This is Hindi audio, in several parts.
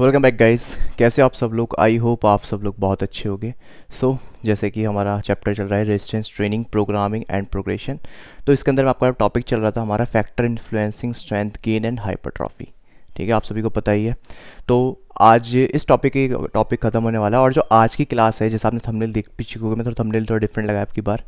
वेलकम बैक गाइस कैसे आप सब लोग आई होप आप सब लोग बहुत अच्छे होंगे सो so, जैसे कि हमारा चैप्टर चल रहा है resistance training programming and progression तो इसके अंदर में आपका टॉपिक चल रहा था हमारा factor influencing strength gain and hypertrophy ठीक है आप सभी को पता ही है तो आज इस टॉपिक की टॉपिक खत्म होने वाला है और जो आज की क्लास है जैसे आपने थमनेल देख पीछे को मैं थोड़ा थमनेल थोड़ा डिफरेंट लगाया आपकी बार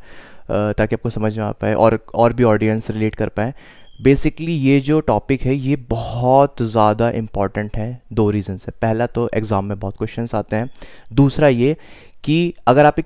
ताकि आपको समझ में आ पाए और और भी ऑडियंस रिलेट कर पाए बेसिकली ये जो टॉपिक है ये बहुत ज़्यादा इम्पॉर्टेंट है दो रीज़न से पहला तो एग्ज़ाम में बहुत क्वेश्चन आते हैं दूसरा ये कि अगर आप एक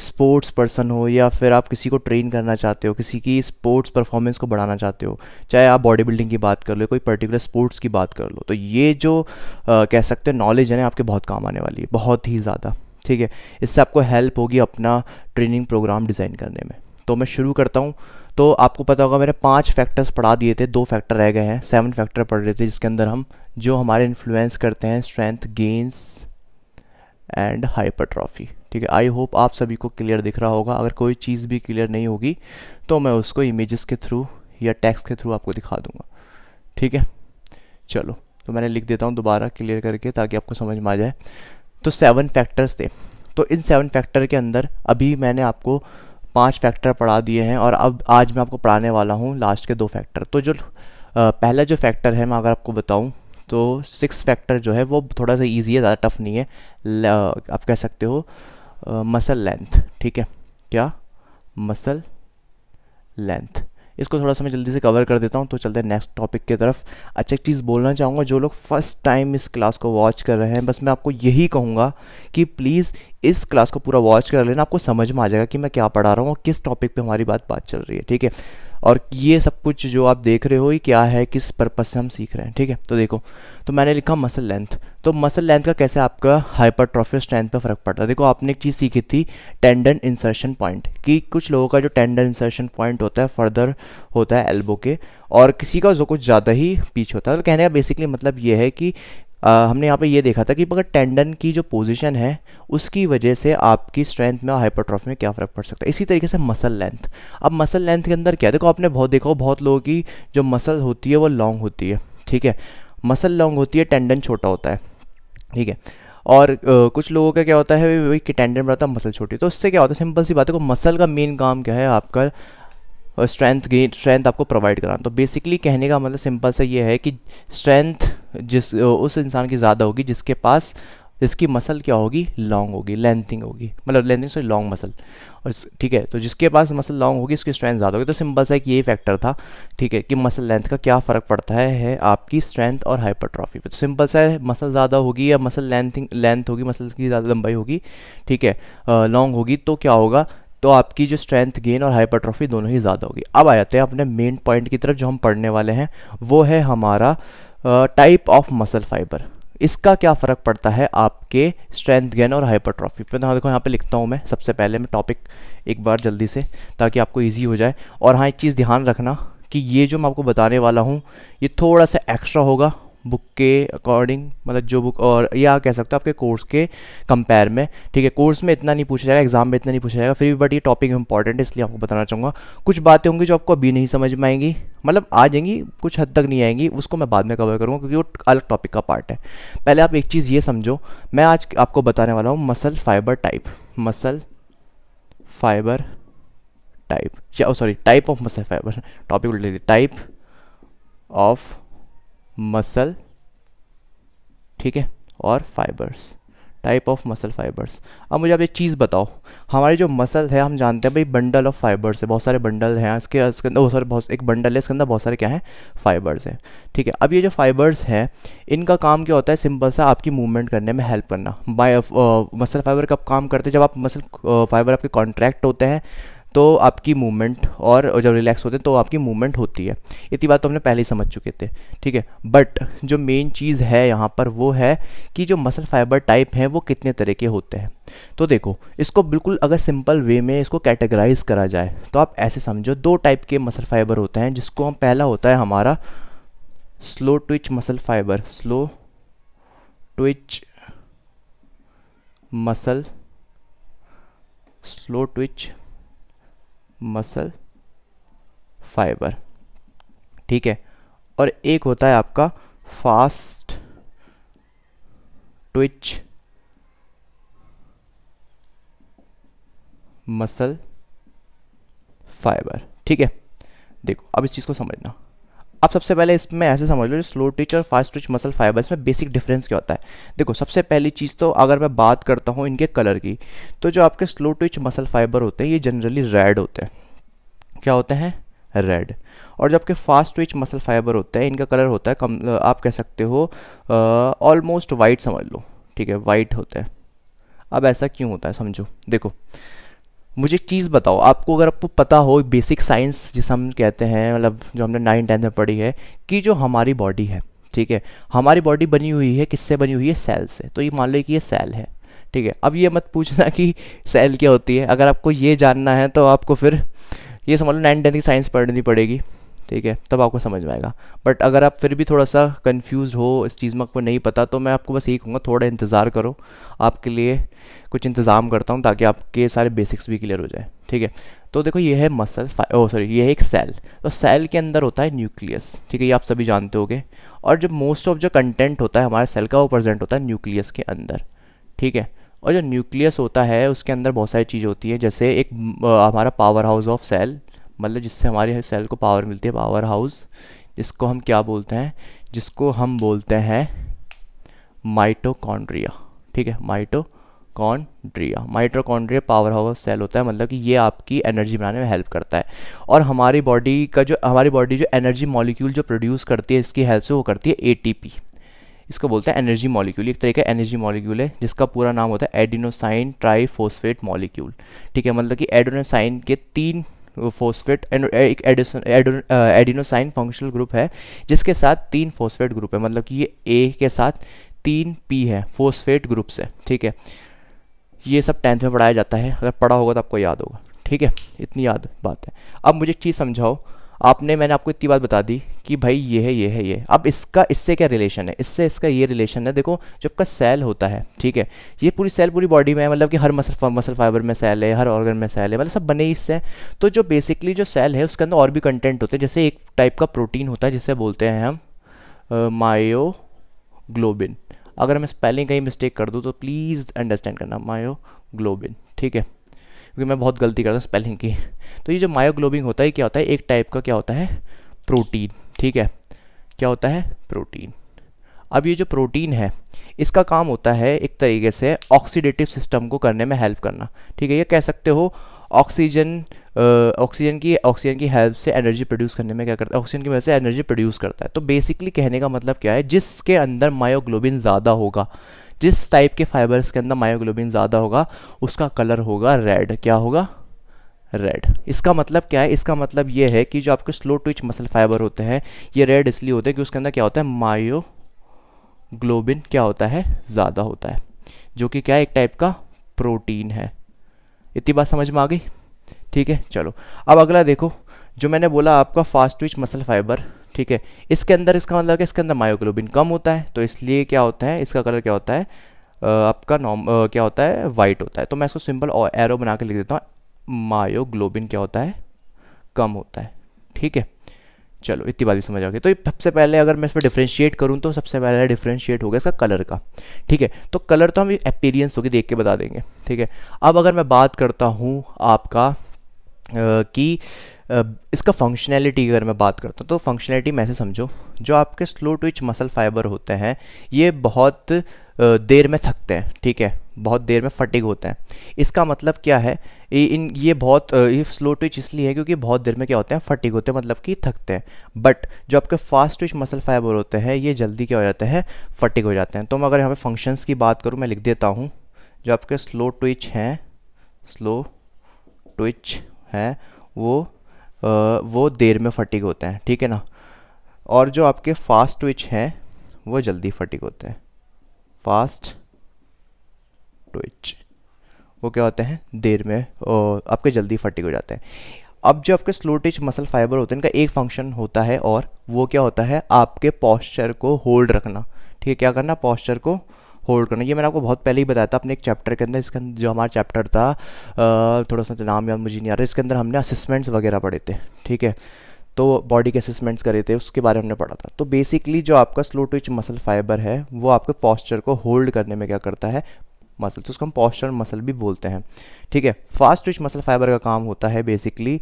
स्पोर्ट्स पर्सन हो या फिर आप किसी को ट्रेन करना चाहते हो किसी की स्पोर्ट्स परफॉर्मेंस को बढ़ाना चाहते हो चाहे आप बॉडी बिल्डिंग की बात कर लो कोई पर्टिकुलर स्पोर्ट्स की बात कर लो तो ये जो आ, कह सकते हैं नॉलेज है ना आपके बहुत काम आने वाली है बहुत ही ज़्यादा ठीक है इससे आपको हेल्प होगी अपना ट्रेनिंग प्रोग्राम डिज़ाइन करने में तो मैं शुरू करता हूँ तो आपको पता होगा मैंने पांच फैक्टर्स पढ़ा दिए थे दो फैक्टर रह गए हैं सेवन फैक्टर पढ़ रहे थे जिसके अंदर हम जो हमारे इन्फ्लुएंस करते हैं स्ट्रेंथ गेंस एंड हाइपरट्रॉफी ठीक है आई होप आप सभी को क्लियर दिख रहा होगा अगर कोई चीज़ भी क्लियर नहीं होगी तो मैं उसको इमेजेस के थ्रू या टैक्स के थ्रू आपको दिखा दूंगा ठीक है चलो तो मैंने लिख देता हूँ दोबारा क्लियर करके ताकि आपको समझ में आ जाए तो सेवन फैक्टर्स थे तो इन सेवन फैक्टर के अंदर अभी मैंने आपको पांच फैक्टर पढ़ा दिए हैं और अब आज मैं आपको पढ़ाने वाला हूँ लास्ट के दो फैक्टर तो जो पहला जो फैक्टर है मैं अगर आपको बताऊँ तो सिक्स फैक्टर जो है वो थोड़ा सा ईजी है ज़्यादा टफ नहीं है आप कह सकते हो मसल लेंथ ठीक है क्या मसल लेंथ इसको थोड़ा सा मैं जल्दी से कवर कर देता हूँ तो चलते हैं नेक्स्ट टॉपिक की तरफ अच्छा एक चीज़ बोलना चाहूँगा जो लोग फर्स्ट टाइम इस क्लास को वॉच कर रहे हैं बस मैं आपको यही कहूँगा कि प्लीज़ इस क्लास को पूरा वॉच कर लेना आपको समझ में आ जाएगा कि मैं क्या पढ़ा रहा हूँ और किस टॉपिक पर हमारी बात बात चल रही है ठीक है और ये सब कुछ जो आप देख रहे हो ये क्या है किस पर्पज़ से हम सीख रहे हैं ठीक है तो देखो तो मैंने लिखा मसल लेंथ तो मसल लेंथ का कैसे आपका हाइपरट्रॉफी स्ट्रेंथ पर फ़र्क पड़ता है देखो आपने एक चीज़ सीखी थी टेंडन इंसर्शन पॉइंट कि कुछ लोगों का जो टेंडन इंसर्शन पॉइंट होता है फर्दर होता है एल्बो के और किसी का जो कुछ ज़्यादा ही पीछे होता है तो कहने का बेसिकली मतलब ये है कि आ, हमने यहाँ पे ये देखा था कि अगर टेंडन की जो पोजीशन है उसकी वजह से आपकी स्ट्रेंथ में और हाइपरट्रॉफी में क्या फ़र्क पड़ सकता है इसी तरीके से मसल लेंथ अब मसल लेंथ के अंदर क्या देखो आपने बहुत देखा हो बहुत लोगों की जो मसल होती है वो लॉन्ग होती है ठीक है मसल लॉन्ग होती है टेंडन छोटा होता है ठीक है और आ, कुछ लोगों का क्या होता है वही कि टेंडन बढ़ाता मसल छोटी तो उससे क्या होता है सिंपल सी बात है को मसल का मेन काम क्या है आपका स्ट्रेंथ गेन स्ट्रेंथ आपको प्रोवाइड कराना तो बेसिकली कहने का मतलब सिंपल सा ये है कि स्ट्रेंथ जिस उस इंसान की ज़्यादा होगी जिसके पास इसकी मसल क्या होगी लॉन्ग होगी लेंथिंग होगी मतलब लेंथिंग सॉरी लॉन्ग मसल और ठीक है तो जिसके पास मसल लॉन्ग होगी उसकी स्ट्रेंथ ज़्यादा होगी तो सिंपल सा एक ये फैक्टर था ठीक है कि मसल लेंथ का क्या फ़र्क पड़ता है, है आपकी स्ट्रेंथ और हाइपरट्रॉफी पर तो सिंपल सा है मसल ज़्यादा होगी या मसल लेंथिंग लेंथ होगी मसल की ज़्यादा लंबाई होगी ठीक है लॉन्ग होगी तो क्या होगा तो आपकी जो स्ट्रेंथ गेन और हाइपरट्रॉफी दोनों ही ज़्यादा होगी अब आ जाते हैं अपने मेन पॉइंट की तरफ जो हम पढ़ने वाले हैं वो है हमारा टाइप ऑफ मसल फाइबर इसका क्या फ़र्क पड़ता है आपके स्ट्रेंथ गेन और हाइपरट्रॉफी तो हाँ देखो यहाँ पे लिखता हूँ मैं सबसे पहले मैं टॉपिक एक बार जल्दी से ताकि आपको इजी हो जाए और हाँ एक चीज़ ध्यान रखना कि ये जो मैं आपको बताने वाला हूँ ये थोड़ा सा एक्स्ट्रा होगा बुक के अकॉर्डिंग मतलब जो बुक और या कह सकते हो आपके कोर्स के कंपेयर में ठीक है कोर्स में इतना नहीं पूछा जाएगा एग्जाम में इतना नहीं पूछा जाएगा फिर भी बट ये टॉपिक इंपॉर्टेंट है इसलिए आपको बताना चाहूँगा कुछ बातें होंगी जो आपको अभी नहीं समझ में आएंगी मतलब आ जाएंगी कुछ हद तक नहीं आएंगी उसको मैं बाद में कवर करूँगा क्योंकि वो अलग टॉपिक का पार्ट है पहले आप एक चीज़ ये समझो मैं आज आपको बताने वाला हूँ muscle fibre type muscle fibre type या sorry type of muscle fibre topic type of muscle ठीक है और fibres type of muscle fibres अब मुझे आप एक चीज़ बताओ हमारी जो मसल है हम जानते हैं भाई बंडल ऑफ फाइबर्स है बहुत सारे बंडल हैं इसके इसके अंदर बहुत सारे बहुत एक बंडल है इसके अंदर बहुत सारे क्या हैं फाइबर्स हैं ठीक है अब ये जो फाइबर्स हैं इनका काम क्या होता है सिंपल सा आपकी मूवमेंट करने में हेल्प करना बाय मसल फाइबर कब काम करते हैं जब आप मसल फाइबर uh, आपके कॉन्ट्रैक्ट होते हैं तो आपकी मूवमेंट और जब रिलैक्स होते हैं तो आपकी मूवमेंट होती है इतनी बात तो हमने पहले ही समझ चुके थे ठीक है बट जो मेन चीज़ है यहाँ पर वो है कि जो मसल फाइबर टाइप हैं वो कितने तरह के होते हैं तो देखो इसको बिल्कुल अगर सिंपल वे में इसको कैटेगराइज करा जाए तो आप ऐसे समझो दो टाइप के मसल फाइबर होते हैं जिसको हम पहला होता है हमारा slow twitch muscle fibre slow twitch muscle slow twitch muscle fibre ठीक है और एक होता है आपका फास्ट ट्विच मसल फाइबर ठीक है देखो अब इस चीज़ को समझना आप सबसे पहले इसमें ऐसे समझ लो स्लो टिच और फास्ट टिच मसल फाइबर इसमें बेसिक डिफरेंस क्या होता है देखो सबसे पहली चीज़ तो अगर मैं बात करता हूँ इनके कलर की तो जो आपके स्लो टिच मसल फाइबर होते हैं ये जनरली रेड होते हैं क्या होते हैं रेड और जबकि फास्ट ट्विच मसल फाइबर होता है इनका कलर होता है कम आप कह सकते हो ऑलमोस्ट वाइट समझ लो ठीक है वाइट होता है अब ऐसा क्यों होता है समझो देखो मुझे एक चीज़ बताओ आपको अगर आपको पता हो बेसिक साइंस जिस हम कहते हैं मतलब जो हमने नाइन टेंथ में पढ़ी है कि जो हमारी बॉडी है ठीक है हमारी बॉडी बनी हुई है किससे बनी हुई है सेल से तो ये मान लो कि ये सेल है ठीक है अब ये मत पूछना कि सेल क्या होती है अगर आपको ये जानना है तो आपको फिर ये समझ लो नाइन टेंथ की साइंस पढ़नी पड़ेगी ठीक है तब आपको समझ में आएगा बट अगर आप फिर भी थोड़ा सा कंफ्यूज हो इस चीज़ में आपको नहीं पता तो मैं आपको बस यही कहूँगा थोड़ा इंतज़ार करो आपके लिए कुछ इंतज़ाम करता हूँ ताकि आपके सारे बेसिक्स भी क्लियर हो जाए ठीक है तो देखो ये है मसल ओ सॉरी ये है एक सेल तो सेल के अंदर होता है न्यूक्लियस ठीक है ये आप सभी जानते हो और जो मोस्ट ऑफ जो कंटेंट होता है हमारे सेल का वो प्रजेंट होता है न्यूक्लियस के अंदर ठीक है और जो न्यूक्लियस होता है उसके अंदर बहुत सारी चीज़ होती है जैसे एक हमारा पावर हाउस ऑफ सेल मतलब जिससे हमारे सेल को पावर मिलती है पावर हाउस जिसको हम क्या बोलते हैं जिसको हम बोलते हैं माइटोकॉन्ड्रिया ठीक है mitochondria mitochondria power house cell होता है मतलब कि ये आपकी एनर्जी बनाने में हेल्प करता है और हमारी बॉडी का जो हमारी बॉडी जो एनर्जी मॉलिक्यूल जो प्रोड्यूस करती है इसकी हेल्प से वो करती है एटीपी इसको बोलते हैं एनर्जी मॉलिक्यूल एक तरीके का एनर्जी मॉलिक्यूल है जिसका पूरा नाम होता है एडिनोसाइन ट्राईफोस्फेट मॉलिक्यूल ठीक है मतलब कि एडोनोसाइन के तीन फोस्फेट एक एडिनोसाइन फंक्शनल ग्रुप है जिसके साथ तीन फोस्फेट ग्रुप है मतलब कि ये ए के साथ तीन पी है फोस्फेट ग्रुप से ठीक है ये सब टेंथ में पढ़ाया जाता है अगर पढ़ा होगा तो आपको याद होगा ठीक है इतनी याद बात है अब मुझे एक चीज़ समझाओ आपने मैंने आपको इतनी बात बता दी कि भाई ये है ये है ये अब इसका इससे क्या रिलेशन है इससे इसका ये रिलेशन है देखो जब का सेल होता है ठीक है ये पूरी सेल पूरी बॉडी में है मतलब कि हर मसल मसल फाइबर में सेल है हर ऑर्गन में सेल है मतलब सब बने ही इससे तो जो बेसिकली जो सेल है उसके अंदर और भी कंटेंट होते हैं जैसे एक टाइप का प्रोटीन होता है जिसे बोलते हैं हम मायोग्लोबिन अगर मैं स्पेलिंग कहीं मिस्टेक कर दूँ तो प्लीज़ अंडरस्टैंड करना मायोग्लोबिन ठीक है क्योंकि मैं बहुत गलती करता हूँ स्पेलिंग की तो ये जो मायोग्लोबिन होता है क्या होता है एक टाइप का क्या होता है प्रोटीन ठीक है क्या होता है प्रोटीन अब ये जो प्रोटीन है इसका काम होता है एक तरीके से ऑक्सीडेटिव सिस्टम को करने में हेल्प करना ठीक है ये कह सकते हो ऑक्सीजन ऑक्सीजन की ऑक्सीजन की हेल्प से एनर्जी प्रोड्यूस करने में क्या करता है ऑक्सीजन की वजह से एनर्जी प्रोड्यूस करता है तो बेसिकली कहने का मतलब क्या है जिसके अंदर मायोग्लोबिन ज़्यादा होगा जिस टाइप के फाइबर्स के अंदर मायोग्लोबिन ज़्यादा होगा उसका कलर होगा रेड क्या होगा रेड इसका मतलब क्या है इसका मतलब ये है कि जो आपके स्लो ट्विच मसल फाइबर होते हैं ये रेड इसलिए होते हैं कि उसके अंदर क्या होता है मायोग्लोबिन क्या होता है ज़्यादा होता है जो कि क्या एक टाइप का प्रोटीन है इतनी बात समझ में आ गई ठीक है चलो अब अगला देखो जो मैंने बोला आपका फास्ट ट्विच मसल फाइबर ठीक है इसके अंदर इसका मतलब इसके अंदर मायोग्लोबिन कम होता है तो इसलिए क्या होता है इसका कलर क्या होता है आपका नॉम क्या होता है वाइट होता है तो मैं इसको सिंपल और एरो बना के लिख देता हूँ मायोग्लोबिन क्या होता है कम होता है ठीक है चलो इतनी बात भी समझ आ गई तो सबसे पहले अगर मैं इसमें डिफ्रेंशिएट करूँ तो सबसे पहले डिफ्रेंशिएट होगा इसका कलर का ठीक है तो कलर तो हम अपीरियंस होगी देख के बता देंगे ठीक है अब अगर मैं बात करता हूँ आपका कि इसका फंक्शनैलिटी की अगर मैं बात करता हूँ तो फंक्शनैलिटी में ऐसे समझो जो आपके स्लो ट्विच मसल फाइबर होते हैं ये बहुत देर में थकते हैं ठीक है बहुत देर में फटिक होते हैं इसका मतलब क्या है इन ये बहुत ये स्लो ट्विच इसलिए है क्योंकि बहुत देर में क्या होते हैं फटिक होते हैं मतलब कि थकते हैं बट जो आपके फास्ट ट्विच मसल फाइबर होते हैं ये जल्दी क्या हो जाते हैं फटिक हो जाते हैं तो मैं अगर यहाँ पे फंक्शंस की बात करूँ मैं लिख देता हूँ जो आपके स्लो ट्विच हैं स्लो ट्विच हैं वो वो देर में फटिक होते हैं ठीक है ना और जो आपके फास्ट ट्विच हैं वो जल्दी फटिक होते हैं फास्ट ट्विच वो क्या होते हैं देर में आपके जल्दी फटिक हो जाते हैं अब जो आपके स्लो ट्विच मसल फाइबर होते हैं इनका एक फंक्शन होता है और वो क्या होता है आपके पॉस्चर को होल्ड रखना ठीक है क्या करना पॉस्चर को होल्ड करना ये मैंने आपको बहुत पहले ही बताया था अपने एक चैप्टर के अंदर इसके अंदर जो हमारा चैप्टर था थोड़ा सा नाम याद मुझे नहीं आ रहा इसके अंदर हमने असिसमेंट्स वगैरह पढ़े थे ठीक है तो बॉडी के असिसमेंट्स करे थे उसके बारे में हमने पढ़ा था तो बेसिकली जो आपका स्लो ट्विच मसल फाइबर है वो आपके पॉस्चर को होल्ड करने में क्या करता है मसल तो उसको हम पॉस्चर मसल भी बोलते हैं ठीक है फास्ट ट्विच मसल फाइबर का काम होता है बेसिकली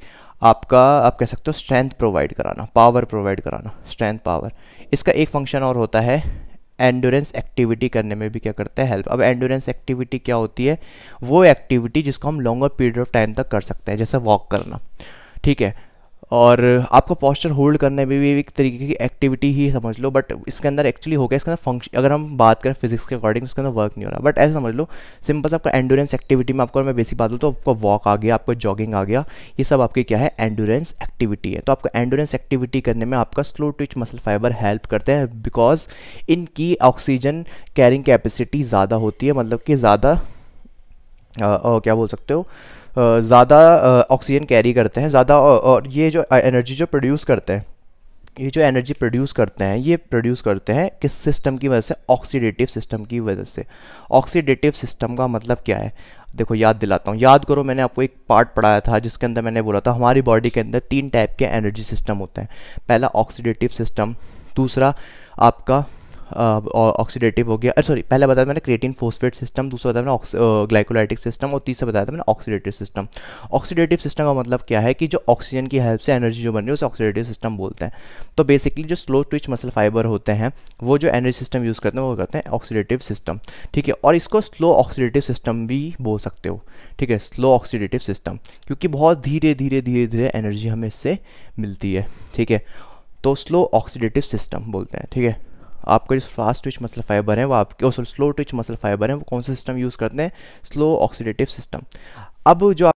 आपका आप कह सकते हो स्ट्रेंथ प्रोवाइड कराना पावर प्रोवाइड कराना स्ट्रेंथ पावर इसका एक फंक्शन और होता है एंडोरेंस एक्टिविटी करने में भी क्या करता है हेल्प अब एंडोरेंस एक्टिविटी क्या होती है वो एक्टिविटी जिसको हम लॉन्गर पीरियड ऑफ टाइम तक कर सकते हैं जैसे वॉक करना ठीक है और आपको पॉस्चर होल्ड करने में भी एक तरीके की एक्टिविटी ही समझ लो बट इसके अंदर एक्चुअली हो गया इसके अंदर फंक्शन अगर हम बात करें फिजिक्स के अकॉर्डिंग इसके अंदर वर्क नहीं हो रहा बट ऐसा समझ लो सिंपल सा आपका एंडोरेंस एक्टिविटी में आपको मैं बेसिक बात हूँ तो आपको वॉक आ गया आपको जॉगिंग आ गया ये सब आपकी क्या है एंडोरेंस एक्टिविटी है तो आपको एंडोरेंस एक्टिविटी करने में आपका slow twitch muscle fibre help करते हैं बिकॉज इनकी ऑक्सीजन कैरिंग कैपेसिटी ज़्यादा होती है मतलब कि ज़्यादा क्या बोल सकते हो ज़्यादा ऑक्सीजन कैरी करते हैं ज़्यादा और ये जो एनर्जी जो प्रोड्यूस करते हैं ये जो एनर्जी प्रोड्यूस करते हैं ये प्रोड्यूस करते हैं किस सिस्टम की वजह से ऑक्सीडेटिव सिस्टम की वजह से ऑक्सीडेटिव सिस्टम का मतलब क्या है देखो याद दिलाता हूँ याद करो मैंने आपको एक पार्ट पढ़ाया था जिसके अंदर मैंने बोला था हमारी बॉडी के अंदर तीन टाइप के एनर्जी सिस्टम होते हैं पहला ऑक्सीडेटिव सिस्टम दूसरा आपका ऑक्सीडेटिव हो गया सॉरी पहले बताया मैंने क्रिएटिन फोस्फेट सिस्टम दूसरा बताया मैंने ग्लाइकोलाइटिक सिस्टम और तीसरा बताया था मैंने ऑक्सीडेटिव सिस्टम ऑक्सीडेटिव सिस्टम का मतलब क्या है कि जो ऑक्सीजन की हेल्प से एनर्जी जो बन रही है उसे ऑक्सीडेटिव सिस्टम बोलते हैं तो बेसिकली जो स्लो ट्विच मसल फाइबर होते हैं वो जो एनर्जी सिस्टम यूज़ करते हैं वो करते हैं ऑक्सीडेटिव सिस्टम ठीक है और इसको स्लो ऑक्सीडेटिव सिस्टम भी बोल सकते हो ठीक है स्लो ऑक्सीडेटिव सिस्टम क्योंकि बहुत धीरे धीरे धीरे धीरे एनर्जी हमें इससे मिलती है ठीक है तो स्लो ऑक्सीडेटिव सिस्टम बोलते हैं ठीक है आपका जो फास्ट ट्विच मसल फाइबर है वो आपके sorry slow twitch muscle fibre है वो कौन सा सिस्टम यूज़ करते हैं स्लो ऑक्सीडेटिव सिस्टम अब जो